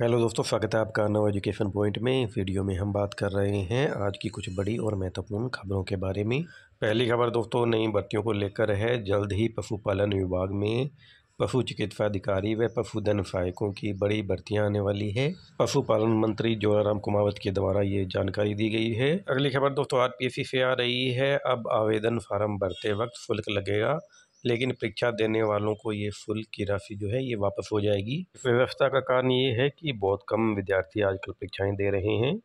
hello दोस्तों स्वागत है आपका नव एजुकेशन पॉइंट में वीडियो में हम बात कर रहे हैं आज की कुछ बड़ी और महत्वपूर्ण खबरों के बारे में पहली खबर दोस्तों नई भर्तियों को लेकर है जल्द ही पशुपालन विभाग में पशु चिकित्सा अधिकारी व पशुधन सहायकों की बड़ी भर्तियां आने वाली है पशुपालन मंत्री जोराराम कुमावत के द्वारा ये जानकारी दी गई है अगली खबर दोस्तों आरपीएससी से आ रही है अब आवेदन फार्म भरते वक्त शुल्क लगेगा लेकिन परीक्षा देने वालों को ये फुल की राशि जो है ये वापस हो जाएगी व्यवस्था का कारण ये है कि बहुत कम विद्यार्थी आजकल परीक्षाएं दे रहे हैं